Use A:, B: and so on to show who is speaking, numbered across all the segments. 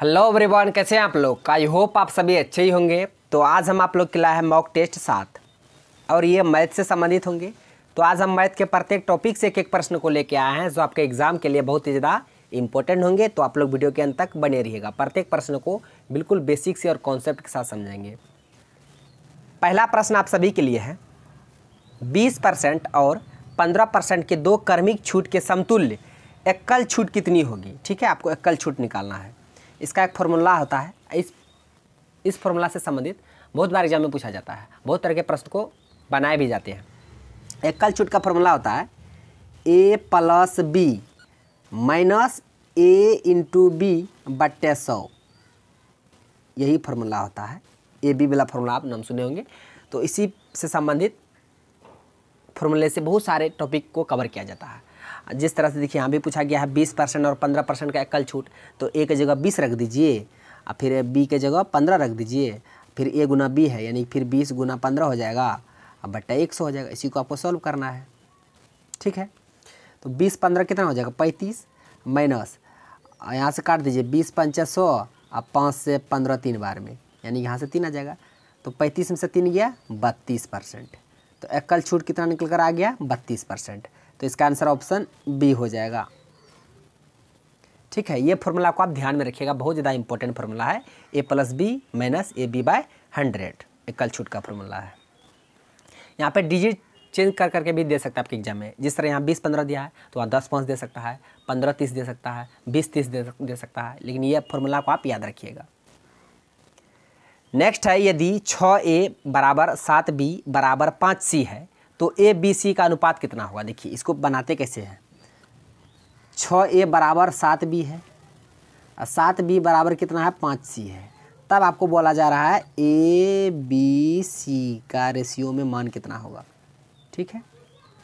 A: hello everyone कैसे हैं आप लोग आई होप आप सभी अच्छे ही होंगे तो आज हम आप लोग के लाए हैं मॉक टेस्ट सात और ये मैथ से संबंधित होंगे तो आज हम मैथ के प्रत्येक टॉपिक से एक एक प्रश्न को लेके आए हैं जो आपके एग्जाम के लिए बहुत ही ज़्यादा इंपॉर्टेंट होंगे तो आप लोग वीडियो के अंत तक बने रहिएगा प्रत्येक प्रश्न को बिल्कुल बेसिक से और कॉन्सेप्ट के साथ समझेंगे पहला प्रश्न आप सभी के लिए है बीस परसेंट और पंद्रह परसेंट के दो कर्मिक छूट के समतुल्य एकल छूट कितनी होगी ठीक है आपको एकल छूट निकालना है इसका एक फॉर्मूला होता है इस इस फॉर्मूला से संबंधित बहुत बार एग्जाम में पूछा जाता है बहुत तरह के प्रश्न को बनाए भी जाते हैं एकल छूट का फॉर्मूला होता है A plus B minus A into B बट्टे सौ यही फॉर्मूला होता है ए बी वाला फॉर्मूला आप नाम सुने होंगे तो इसी से संबंधित फॉर्मूले से बहुत सारे टॉपिक को कवर किया जाता है जिस तरह से देखिए यहाँ भी पूछा गया है बीस परसेंट और पंद्रह परसेंट का एकल छूट तो ए के जगह बीस रख दीजिए और फिर बी के जगह पंद्रह रख दीजिए फिर ए गुना बी है यानी फिर बीस गुना पंद्रह हो जाएगा अब बट्टा एक सौ हो जाएगा इसी को आपको सॉल्व करना है ठीक है तो बीस पंद्रह कितना हो जाएगा पैंतीस माइनस यहाँ से काट दीजिए बीस पंच सौ और पाँच से पंद्रह तीन बार में यानी यहाँ से तीन आ जाएगा तो पैंतीस में से तीन गया बत्तीस परसेंट तो एकल छूट कितना निकल कर आ गया बत्तीस परसेंट तो इसका आंसर ऑप्शन बी हो जाएगा ठीक है ये फॉर्मूला को आप ध्यान में रखिएगा बहुत ज़्यादा इंपॉर्टेंट फॉर्मूला है A plus B minus A B by hundred एक कल छूट का फॉर्मूला है यहाँ पे डिजिट चेंज कर करके भी दे सकता है आपके एग्जाम में जिस तरह यहाँ बीस पंद्रह दिया है तो वहाँ दस पाँच दे सकता है पंद्रह तीस दे सकता है बीस तीस दे, दे सकता है लेकिन ये फॉर्मूला को आप याद रखिएगा नेक्स्ट है यदि छः ए बराबर सात बी बराबर पाँच सी है तो ए बी सी का अनुपात कितना होगा देखिए इसको बनाते कैसे हैं छः ए बराबर सात बी है और सात बी बराबर कितना है पाँच सी है तब आपको बोला जा रहा है ए बी सी का रेशियो में मान कितना होगा ठीक है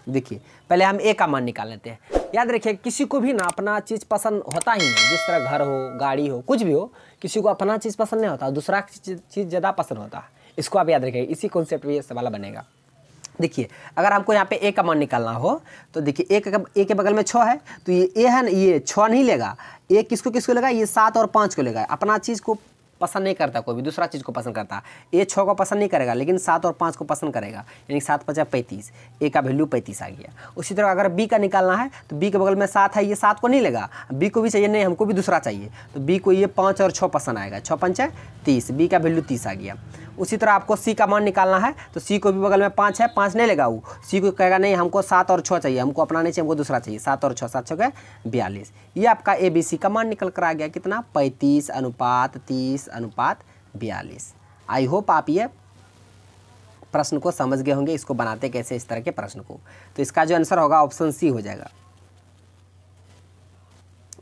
A: देखिए पहले हम ए का मान निकाल लेते हैं याद रखिए किसी को भी ना अपना चीज़ पसंद होता ही नहीं जिस तरह घर हो गाड़ी हो कुछ भी हो किसी को अपना चीज़ पसंद नहीं होता दूसरा चीज़ ज़्यादा पसंद होता है इसको आप याद रखिए इसी कॉन्सेप्ट में ये सवाल बनेगा देखिए अगर हमको यहाँ पे ए का मान निकालना हो तो देखिए एक का ए के बगल में छः है तो ये ए है ना ये छः नहीं लेगा ए किसको किसको लेगा ये सात और पाँच को लेगा अपना चीज़ को पसंद नहीं करता कोई भी दूसरा चीज़ को पसंद करता ए छः को पसंद नहीं करेगा लेकिन सात और पाँच को पसंद करेगा यानी सात पचास पैंतीस ए का वैल्यू पैंतीस आ गया उसी तरह अगर बी का निकालना है तो बी के बगल में सात है ये सात को नहीं लेगा बी को भी चाहिए नहीं हमको भी दूसरा चाहिए तो बी को ये पाँच और छः पसंद आएगा छः पंचायत तीस बी का वैल्यू तीस आ गया उसी तरह आपको सी का मान निकालना है तो सी को भी बगल में पाँच है पाँच नहीं लेगा वो सी को कहेगा नहीं हमको सात और छः चाहिए हमको अपना नहीं चाहिए हमको दूसरा चाहिए सात और छः सात छः गए बयालीस ये आपका ए बी सी का मान निकल कर आ गया कितना पैंतीस अनुपात तीस अनुपात बयालीस आई होप आप ये प्रश्न को समझ गए होंगे इसको बनाते कैसे इस तरह के प्रश्न को तो इसका जो आंसर होगा ऑप्शन सी हो जाएगा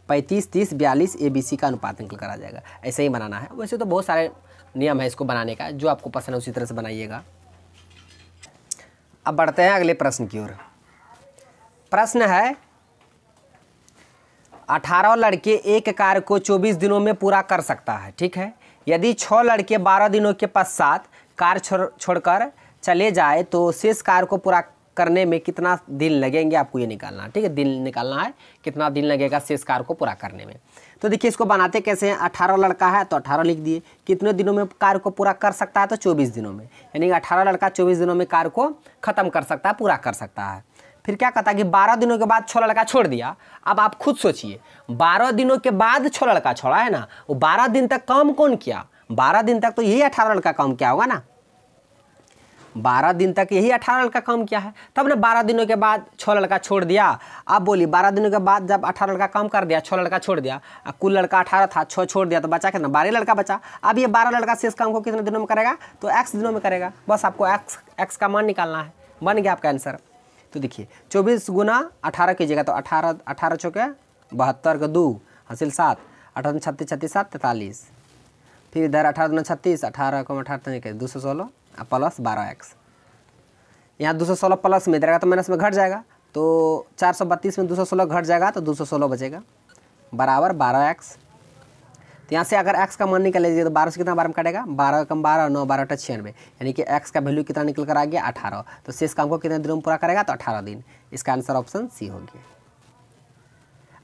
A: पैंतीस तीस बयालीस ए बी सी का अनुपात निकल कर आ जाएगा ऐसे ही बनाना है वैसे तो बहुत सारे नियम है इसको बनाने का जो आपको पसंद है उसी तरह से बनाइएगा अब बढ़ते हैं अगले प्रश्न की ओर प्रश्न है अठारह लड़के एक कार्य को चौबीस दिनों में पूरा कर सकता है ठीक है यदि छः लड़के बारह दिनों के पश्चात कार छोड़ छोड़कर चले जाए तो शेष कार्य को पूरा करने में कितना दिन लगेंगे आपको ये निकालना है ठीक है दिन निकालना है कितना दिन लगेगा शेष कार्य को पूरा करने में तो देखिए इसको बनाते कैसे हैं अठारह लड़का है तो अठारह लिख दिए कितने दिनों में कार्य को पूरा कर सकता है तो चौबीस दिनों में यानी अठारह लड़का चौबीस दिनों में कार्य को ख़त्म कर सकता है पूरा कर सकता है फिर क्या कहता है कि बारह दिनों के बाद छः लड़का छोड़ दिया अब आप खुद सोचिए बारह दिनों के बाद छः लड़का छोड़ा है ना वो बारह दिन तक काम कौन किया बारह दिन तक तो यही अठारह लड़का काम किया होगा ना बारह दिन तक यही अठारह लड़का काम किया है तब ने बारह दिनों के बाद छः लड़का छोड़ दिया अब बोली बारह दिनों के बाद जब अठारह लड़का काम कर दिया छः लड़का छोड़ दिया कुल लड़का अठारह था छः छोड़ दिया तो बचा कितना बारह लड़का बचा अब ये बारह लड़का शेष काम को कितने दिनों में करेगा तो एक्स दिनों में करेगा बस आपको एक्स एक्स का मान निकालना है बन गया आपका आंसर तो देखिए चौबीस गुना अठारह कीजिएगा तो अठारह अठारह चौके बहत्तर का दो हासिल सात अठारह छत्तीस छत्तीस सात तैंतालीस फिर इधर अठारह दिनों छत्तीस अठारह को अठारह दो सौ सोलह प्लस बारह एक्स यहाँ दो सौ सोलह प्लस में देगा तो माइनस में घट जाएगा तो चार सौ बत्तीस में दो सौ सोलह घट जाएगा तो दो सौ सोलह बचेगा बराबर बारह एक्स तो यहाँ से अगर एक्स का मान निकाल लीजिए तो बारह से कितना बारह में कटेगा बारह कम बारह नौ बारह अठा छियानवे यानी कि एक्स का वैल्यू कितना निकल कर आ गया अठारह तो शेष काम को कितने दिनों में पूरा करेगा तो अठारह दिन इसका आंसर ऑप्शन सी हो गया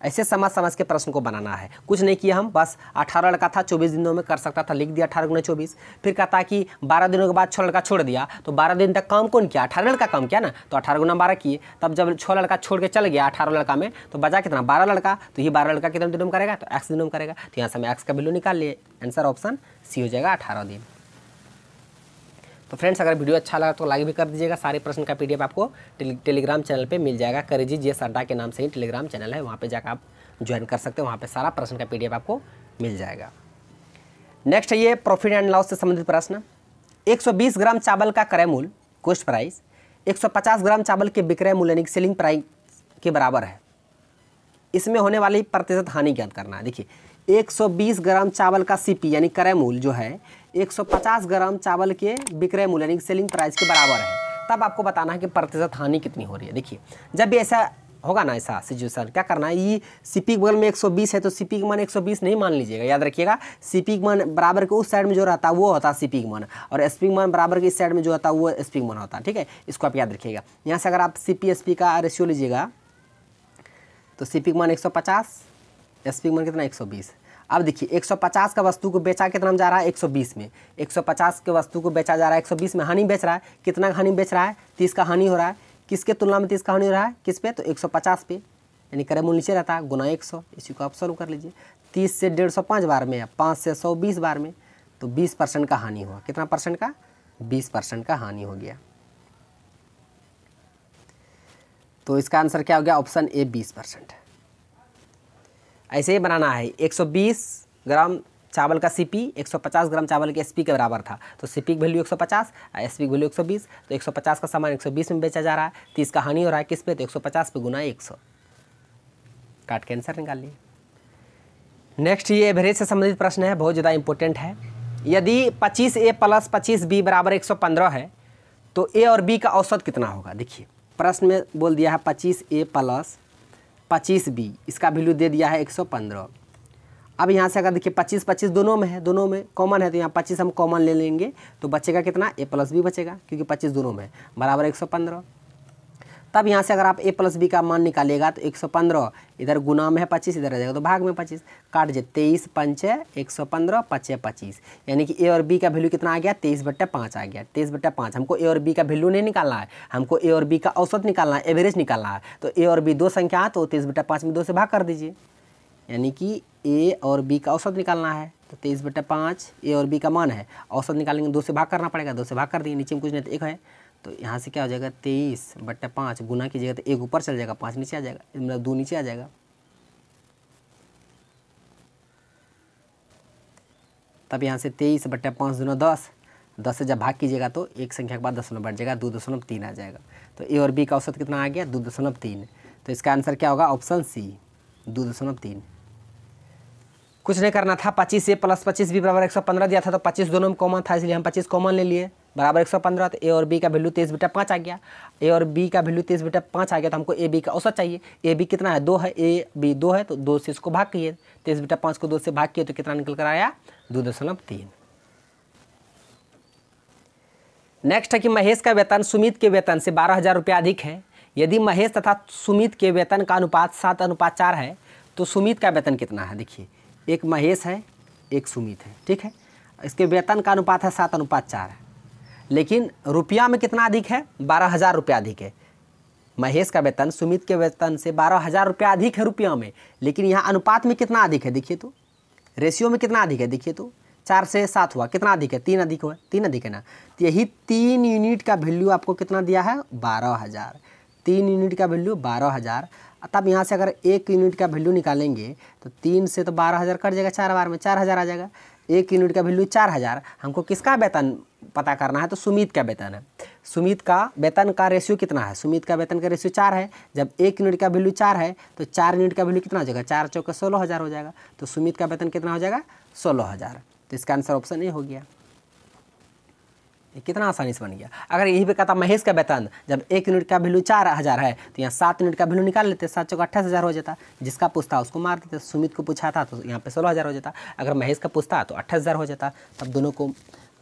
A: ऐसे समझ समझ के प्रश्न को बनाना है कुछ नहीं किया हम बस अठारह लड़का था चौबीस दिनों में कर सकता था लिख दिया अठारह गुना चौबीस फिर कहता कि बारह दिनों के बाद छः लड़का छोड़ दिया तो बारह दिन तक काम कौन किया अठारह लड़का काम किया ना तो अठारह गुना बारह किए तब जब छः लड़का छोड़ के चल गया अठारह लड़का में तो बजा कितना बारह लड़का तो ये बारह लड़का कितने दिनों में करेगा तो एक्स दिनों में करेगा तो यहाँ से हम एक्स का वैल्यू निकाल लिए आंसर ऑप्शन सी हो जाएगा अठारह दिन तो फ्रेंड्स अगर वीडियो अच्छा लगा तो लाइक भी कर दीजिएगा सारे प्रश्न का पीडीएफ आपको टेली, टेलीग्राम चैनल पे मिल जाएगा करेजी जी अड्डा के नाम से ही टेलीग्राम चैनल है वहाँ पे जाकर आप ज्वाइन कर सकते हैं वहाँ पे सारा प्रश्न का पीडीएफ आपको मिल जाएगा नेक्स्ट है ये प्रॉफिट एंड लॉस से संबंधित प्रश्न एक ग्राम चावल का क्रय मूल्य कोस्ट प्राइस एक ग्राम चावल के विक्रय मूल्य यानी सेलिंग प्राइस के बराबर है इसमें होने वाली प्रतिशत हानि ज्ञात करना है देखिए 120 ग्राम चावल का सीपी यानी क्रय मूल जो है 150 ग्राम चावल के विक्रय मूल्य यानी सेलिंग प्राइस के बराबर है तब आपको बताना है कि प्रतिशत हानि कितनी हो रही है देखिए जब भी ऐसा होगा ना ऐसा सिचुएशन क्या करना है ये सीपी बगल में 120 है तो सीपी मान 120 नहीं मान लीजिएगा याद रखिएगा सीपी मान बराबर के उस साइड में जो रहता है वो होता है सीपी मान और एस मान बराबर के इस साइड में जो होता है वो एस मान होता है ठीक है इसको आप याद रखिएगा यहाँ से अगर आप सी पी का रेशियो लीजिएगा तो सीपी मान एक सौ पचास मान कितना एक सौ बीस अब देखिए 150 का वस्तु को बेचा कितना में जा रहा है 120 में 150 के वस्तु को बेचा जा रहा है 120 में हानि बेच रहा है कितना हानि बेच रहा है तीस का हानि हो रहा है किसके तुलना में तीस का हानि हो रहा है किस पे तो 150 पे यानी करे मूल नीचे रहता है गुना 100 इसी को आप सॉल्व कर लीजिए तीस से डेढ़ सौ पाँच बार में या पाँच से सौ बीस बार में तो बीस परसेंट का हानि हुआ कितना परसेंट का बीस परसेंट का हानि हो गया तो इसका आंसर क्या हो गया ऑप्शन ए बीस परसेंट ऐसे ही बनाना है 120 ग्राम चावल का सी 150 ग्राम चावल के एस के बराबर था तो सीपी की वैल्यू 150 एसपी की वैल्यू 120 तो 150 का सामान 120 में बेचा जा रहा है तीस का हानि हो रहा है किस पे तो 150 पे गुना 100 काट के आंसर निकाल लिए नेक्स्ट ये एवरेज से संबंधित प्रश्न है बहुत ज़्यादा इंपॉर्टेंट है यदि पच्चीस ए प्लस पच्चीस बी बराबर एक सौ पंद्रह है तो ए और बी का औसत कितना होगा देखिए प्रश्न में बोल दिया है पच्चीस ए प्लस पच्चीस बी इसका वैल्यू दे दिया है एक सौ पंद्रह अब यहाँ से अगर देखिए पच्चीस पच्चीस दोनों में है दोनों में कॉमन है तो यहाँ पच्चीस हम कॉमन ले लेंगे तो बचेगा कितना ए प्लस बी बचेगा क्योंकि पच्चीस दोनों में बराबर एक सौ पंद्रह तब यहाँ से अगर आप ए प्लस बी का मान निकालेगा तो एक सौ पंद्रह इधर गुना में है पच्चीस इधर रह जाएगा तो भाग में पच्चीस काट जाए तेईस पंच एक सौ पंद्रह पच्चे पच्चीस यानी कि ए और बी का वैल्यू कितना आ गया तेईस बट्टे पाँच आ गया तेईस बट्टे पाँच हमको ए और बी का वैल्यू नहीं निकालना है हमको ए और बी का औसत निकालना है एवरेज निकालना है तो ए और बी दो संख्या है तो तेईस बट्टा पाँच में दो से भाग कर दीजिए यानी कि ए और बी का औसत निकालना है तो तेईस बट्टे पाँच ए और बी का मान है औसत निकालेंगे दो से भाग करना पड़ेगा दो से भाग कर दिए नीचे में कुछ नहीं तो एक है तो यहाँ से क्या हो जाएगा तेईस बट्टे पाँच गुना कीजिएगा तो एक ऊपर चल जाएगा पाँच नीचे आ जाएगा मतलब दो नीचे आ जाएगा तब यहाँ से तेईस बट्टे पाँच दोनों दस दस से जब भाग कीजिएगा तो एक संख्या के बाद दशमलव बढ़ जाएगा दो दशमलव तीन आ जाएगा तो ए और बी का औसत कितना आ गया दो दशमलव तीन तो इसका आंसर क्या होगा ऑप्शन सी दो दशमलव तीन कुछ नहीं करना था पच्चीस ए प्लस पच्चीस भी बराबर एक सौ पंद्रह दिया था तो पच्चीस दोनों में कॉमन था इसलिए हम पच्चीस कॉमन ले लिए बराबर एक सौ पंद्रह तो ए और बी का वैल्यू तेईस बेटा पाँच आ गया ए और बी का वैल्यू तेईस बेटा पाँच आ गया तो हमको ए बी का औसत चाहिए ए बी कितना है दो है ए बी दो है तो दो से इसको भाग किए तेईस बेटा पाँच को दो से भाग किए तो कितना निकल कर आया दो दशमलव तीन नेक्स्ट है कि महेश का वेतन सुमित के वेतन से बारह हज़ार रुपया अधिक है यदि महेश तथा सुमित के वेतन का अनुपात सात अनुपात चार है तो सुमित का वेतन कितना है देखिए एक महेश है एक सुमित है ठीक है इसके वेतन का अनुपात है सात अनुपात चार है लेकिन रुपया में कितना अधिक है बारह हज़ार रुपया अधिक है महेश का वेतन सुमित के वेतन से बारह हज़ार रुपया अधिक है रुपया में लेकिन यहाँ अनुपात में कितना अधिक है देखिए तो रेशियो में कितना अधिक है देखिए तो चार से सात हुआ कितना अधिक है तीन अधिक हुआ तीन अधिक है ना तो यही तीन यूनिट का वैल्यू आपको कितना दिया है बारह हज़ार तीन यूनिट का वैल्यू बारह हज़ार तब यहाँ से अगर एक यूनिट का वैल्यू निकालेंगे तो तीन से तो बारह हज़ार कट जाएगा चार बार में चार हज़ार आ जाएगा एक यूनिट का वैल्यू चार हज़ार हमको किसका वेतन पता करना है तो सुमित का वेतन है सुमित का वेतन का रेशियो कितना है सुमित का वेतन का रेशियो चार है जब एक यूनिट का वैल्यू चार है तो चार यूनिट का वैल्यू कितना हो जाएगा चार चौके सोलह हज़ार हो जाएगा तो सुमित का वेतन कितना हो जाएगा सोलह हज़ार तो इसका आंसर ऑप्शन ए हो गया कितना आसानी से बन गया अगर यही भी कहता महेश का वेतन जब एक यूनिट का वैल्यू चार हज़ार है तो यहाँ सात यूनिट का वैल्यू निकाल लेते सात चौक अट्ठाईस हज़ार हो जाता जिसका पूछता उसको मार देते सुमित को पूछा था तो यहाँ पे सोलह हज़ार हो जाता अगर महेश का पूछता तो अट्ठाईस हज़ार हो जाता तब दोनों को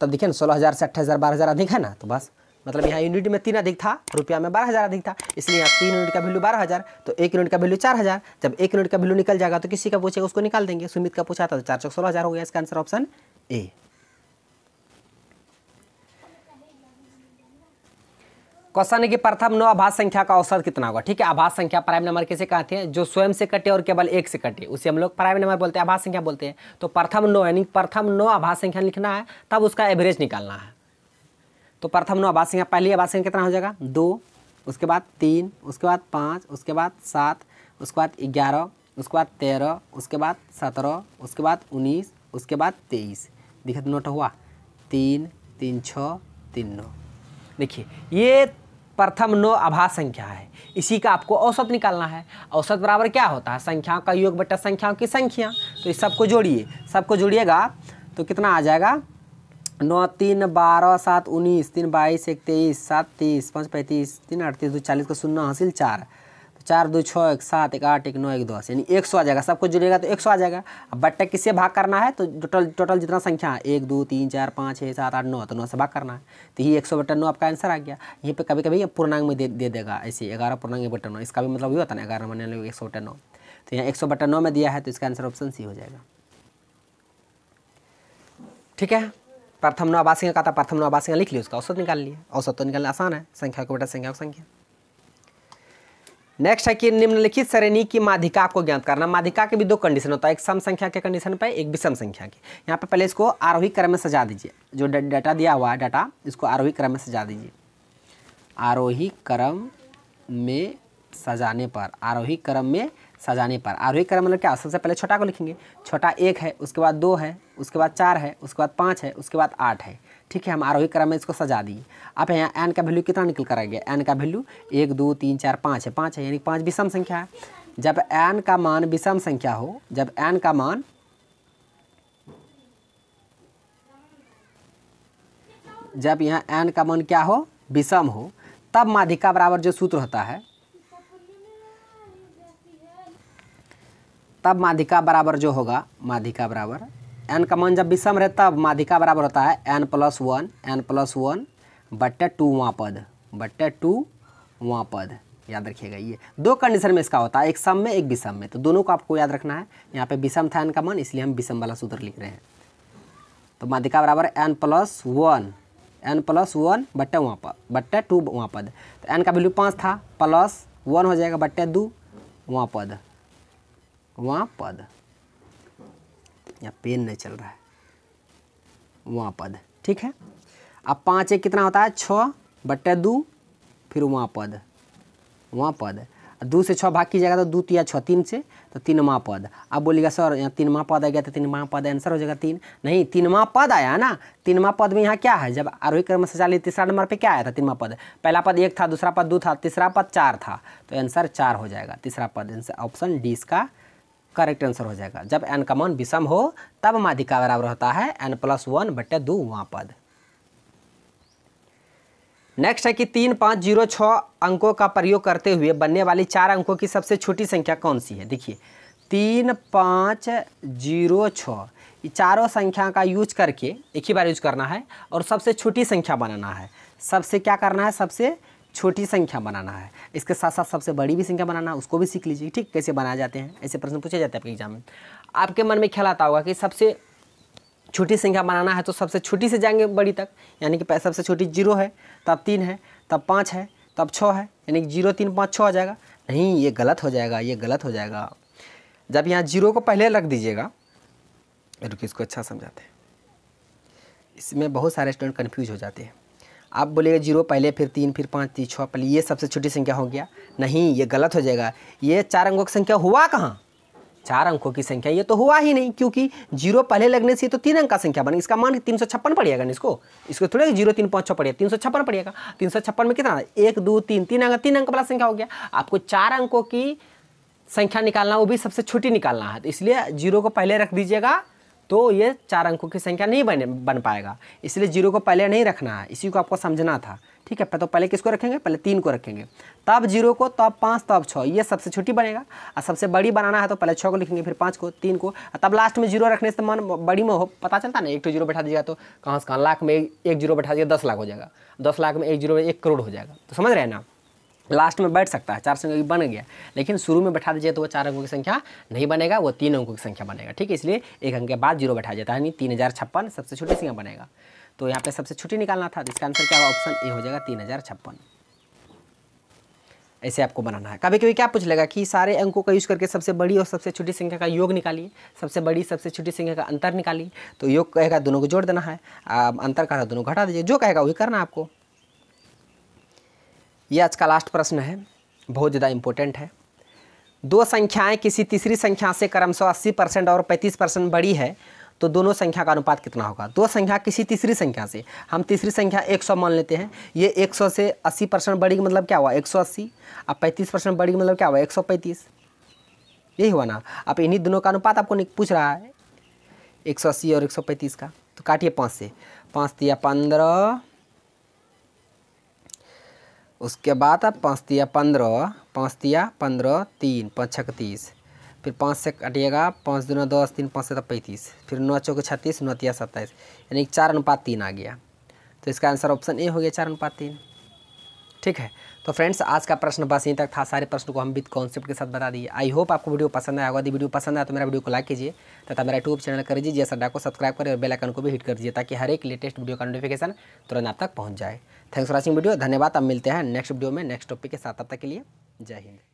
A: तब देखिए ना सोलह हज़ार से अट्ठाईस हज़ार बारह हज़ार अधिक है ना तो बस मतलब यहाँ यूनिट में तीन अधिक था रुपया में बारह हज़ार अधिक था इसलिए यहाँ तीन यूनिट का वैल्यू बारह हज़ार तो एक यूनिट का वैल्यू चार हज़ार जब एक यूनिट का वैल्यू निकल जाएगा तो किसी का पूछेगा उसको निकाल देंगे सुमित का पूछा था तो चार चौक सोलह हज़ार हो गया इसका आंसर ऑप्शन ए क्वेश्चन है कि प्रथम नौ आभास संख्या का औसत कितना होगा ठीक है आभास संख्या प्राइम नंबर किसे कहते हैं जो स्वयं से कटे और केवल एक से कटे उसे हम लोग प्राइम नंबर बोलते हैं आभास संख्या बोलते हैं तो प्रथम नौ यानी प्रथम नौ आभास संख्या लिखना है तब उसका एवरेज निकालना है तो प्रथम नौ आभास संख्या पहली आभास संख्या कितना हो जाएगा दो उसके बाद तीन उसके बाद पाँच उसके बाद सात उसके बाद ग्यारह उसके बाद तेरह उसके बाद सत्रह उसके बाद उन्नीस उसके बाद तेईस दिखा नोट हुआ तीन तीन छः तीन नौ देखिए ये प्रथम नौ आभा संख्या है इसी का आपको औसत निकालना है औसत बराबर क्या होता है संख्याओं का योग बटा संख्याओं की संख्या तो इस सबको जोड़िए सबको जोड़िएगा तो कितना आ जाएगा नौ तीन बारह सात उन्नीस तीन बाईस एक तेईस सात तीस पाँच पैंतीस तीन अड़तीस दो चालीस का शून्य हासिल चार चार दो छः एक सात एक आठ एक नौ एक दस यानी एक सौ आ जाएगा सब कुछ जुड़ेगा तो एक सौ आ जाएगा अब बट्टा किससे भाग करना है तो टोटल टोटल जितना संख्या है एक दो तीन चार पाँच छः सात आठ नौ तो नौ से भाग करना है तो ये एक सौ बट्टा नौ आपका आंसर आ गया यहीं पर कभी कभी पूर्णांग में दे दे देगा ऐसे ग्यारह पूर्णांग बट्टा नौ इसका भी मतलब ये होता है ग्यारह महीने एक सौ बट्टा नौ तो यहाँ एक सौ बट्टा नौ में दिया है तो इसका आंसर ऑप्शन सी हो जाएगा ठीक है प्रथम नौ आवासीय का था प्रथम नौ आवासीय लिख लिया उसका औसत निकाल लिया औसत तो निकालना आसान है संख्या को बेटा संख्या को संख्या नेक्स्ट है कि निम्नलिखित श्रेणी की माधिका को ज्ञात करना माधिका के भी दो कंडीशन होता है एक सम संख्या के कंडीशन पर एक विषम संख्या की यहाँ पे पहले इसको आरोही क्रम में सजा दीजिए जो डाटा दिया हुआ है डाटा इसको आरोही क्रम में सजा दीजिए आरोही क्रम में सजाने पर आरोही क्रम में सजाने पर आरोही क्रम मतलब क्या सबसे पहले छोटा को लिखेंगे छोटा एक है उसके बाद दो है उसके बाद चार है उसके बाद पाँच है उसके बाद आठ है ठीक है हम आरोही क्रम में इसको सजा दिए अब यहाँ एन का वैल्यू कितना निकल कर आ गया एन का वैल्यू एक दो तीन चार पाँच है पाँच है यानी पाँच विषम संख्या है जब एन का मान विषम संख्या हो जब एन का मान जब यहाँ एन का मान क्या हो विषम हो तब माध्यिका बराबर जो सूत्र होता है तब माध्यिका बराबर जो होगा माध्यिका बराबर एन का मान जब विषम रहता है माधिका बराबर होता है N plus one N plus one बट्टे टू वहाँ पद बट्टे टू वहाँ पद याद रखिएगा ये दो कंडीशन में इसका होता है एक सम में एक विषम में तो दोनों को आपको याद रखना है यहाँ पे विषम था एन का मान इसलिए हम विषम वाला सूत्र लिख रहे हैं तो माधिका बराबर N plus one N plus one बट्टे वहाँ पद बट्टे टू वहाँ पद तो एन का वैल्यू पाँच था प्लस वन हो जाएगा बट्टे दो वहाँ पद वहाँ पद या पेन नहीं चल रहा है वहाँ पद ठीक है अब पाँच एक कितना होता है छः बट्टे दो फिर वहाँ पद वहाँ पद दो से छः भाग की जाएगा तो दो या छः तीन से तो तीनवा पद अब बोलिएगा सर यहाँ तीनवा पद आ गया तो तीनवा पद आंसर हो जाएगा तीन नहीं तीनवा पद आया ना तीनवा पद में यहाँ क्या है जब आरोही क्रम से चाली तीसरा नंबर पे क्या आया था तीनवा पद पहला पद एक था दूसरा पद दो था तीसरा पद चार था तो आंसर चार हो जाएगा तीसरा पद आंसर ऑप्शन डी इसका करेक्ट आंसर हो जाएगा जब एन का मान विषम हो तब माध्यिका बराबर होता है एन प्लस वन बटे दो वहाँ पद नेक्स्ट है कि तीन पाँच जीरो छः अंकों का प्रयोग करते हुए बनने वाली चार अंकों की सबसे छोटी संख्या कौन सी है देखिए तीन पाँच जीरो छः चारों संख्या का यूज करके एक ही बार यूज करना है और सबसे छोटी संख्या बनाना है सबसे क्या करना है सबसे छोटी संख्या बनाना है इसके साथ साथ सबसे बड़ी भी संख्या बनाना है उसको भी सीख लीजिए ठीक कैसे बनाए जाते हैं ऐसे प्रश्न पूछे जाते हैं आपके एग्जाम में आपके मन में ख्याल आता होगा कि सबसे छोटी संख्या बनाना है तो सबसे छोटी से जाएंगे बड़ी तक यानी कि सबसे छोटी जीरो है तब तीन है तब पाँच है तब छः है यानी कि जीरो तीन पाँच छः आ जाएगा नहीं ये गलत हो जाएगा ये गलत हो जाएगा जब यहाँ जीरो को पहले रख दीजिएगा रुकी इसको अच्छा समझाते हैं इसमें बहुत सारे स्टूडेंट कन्फ्यूज हो जाते हैं आप बोलिएगा जीरो पहले फिर तीन फिर पाँच तीन छः पहले ये सबसे छोटी संख्या हो गया नहीं ये गलत हो जाएगा ये चार अंकों की संख्या हुआ कहाँ चार अंकों की संख्या ये तो हुआ ही नहीं क्योंकि जीरो पहले लगने से तो तीन अंक का संख्या बने इसका मान तीन सौ छप्पन पड़ेगा इसको इसको थोड़ा जीरो तीन पाँच छः पड़ेगा तीन सौ छप्पन पड़ेगा तीन सौ छप्पन में कितना एक दो तीन तीन अंक तीन अंक वाला संख्या हो गया आपको चार अंकों की संख्या निकालना वो भी सबसे छोटी निकालना है तो इसलिए जीरो को पहले रख दीजिएगा तो ये चार अंकों की संख्या नहीं बने बन पाएगा इसलिए जीरो को पहले नहीं रखना है इसी को आपको समझना था ठीक है तो पहले किसको रखेंगे पहले तीन को रखेंगे तब तो जीरो को तब तो पाँच तब तो छः ये सबसे छोटी बनेगा और सबसे बड़ी बनाना है तो पहले छः को लिखेंगे फिर पाँच को तीन को तब लास्ट में जीरो रखने से मन बड़ी में हो पता चलता ना एक तो जीरो बैठा दीजिएगा तो कहाँ से कहाँ लाख में एक जीरो बैठा दिया दस लाख हो जाएगा दस लाख में एक जीरो में एक करोड़ हो जाएगा तो समझ रहे हैं ना लास्ट में बैठ सकता है चार संख्या बन गया लेकिन शुरू में बैठा दीजिए तो वो चार अंकों की संख्या नहीं बनेगा वो तीन अंकों की संख्या बनेगा ठीक है इसलिए एक अंक के बाद जीरो बैठा जाता है यानी तीन हज़ार छप्पन सबसे छोटी संख्या बनेगा तो यहाँ पे सबसे छोटी निकालना था तो इसका आंसर क्या होगा ऑप्शन ए हो जाएगा तीन हज़ार छप्पन ऐसे आपको बनाना है कभी कभी क्या पूछ लेगा कि सारे अंकों का यूज़ करके सबसे बड़ी और सबसे छोटी संख्या का योग निकालिए सबसे बड़ी सबसे छोटी संख्या का अंतर निकालिए तो योग कहेगा दोनों को जोड़ देना है अंतर कहा दोनों को दीजिए जो कहेगा वही करना आपको ये आज का लास्ट प्रश्न है बहुत ज़्यादा इम्पोर्टेंट है दो संख्याएं किसी तीसरी संख्या से क्रमशः अस्सी परसेंट और पैंतीस परसेंट बड़ी है तो दोनों संख्या का अनुपात कितना होगा दो संख्या किसी तीसरी संख्या से हम तीसरी संख्या 100 मान लेते हैं ये 100 से 80 परसेंट बड़ी का मतलब क्या हुआ 180 अब पैंतीस परसेंट बड़ी का मतलब क्या हुआ 135 यही हुआ ना अब इन्हीं दोनों का अनुपात आपको पूछ रहा है अस्सी और पैंतीस का तो काटिए पाँच से पाँच दिया पंद्रह उसके बाद आप पाँच तिया पंद्रह पाँच तिया पंद्रह तीन पाँच छः तीस फिर पाँच से कटिएगा पाँच दूना दस तीन पाँच से तो पैंतीस फिर नौ चौके छत्तीस नौ तिया सत्ताईस यानी चार अनुपात तीन आ गया तो इसका आंसर ऑप्शन ए हो गया चार अनुपात तीन ठीक है तो फ्रेंड्स आज का प्रश्न बस यहीं तक था सारे प्रश्न को हम विद कॉन्सेप्ट के साथ बता दिए आई होप आपको वीडियो पसंद आया होगा यदि वीडियो पसंद आया तो मेरा वीडियो को लाइक कीजिए तथा मेरा यूट्यूब चैनल कर दीजिए सड्डा को सब्सक्राइब करें और बेलाइकन को भी हिट कर दीजिए ताकि हर एक लेटेस्ट वीडियो का नोटिफिकेशन तुरंत आप तक पहुँच जाए थैंक्स फॉर वॉचिंग वीडियो धन्यवाद अब मिलते हैं नेक्स्ट वीडियो में नेक्स्ट टॉपिक के साथ अब तक के लिए जय हिंद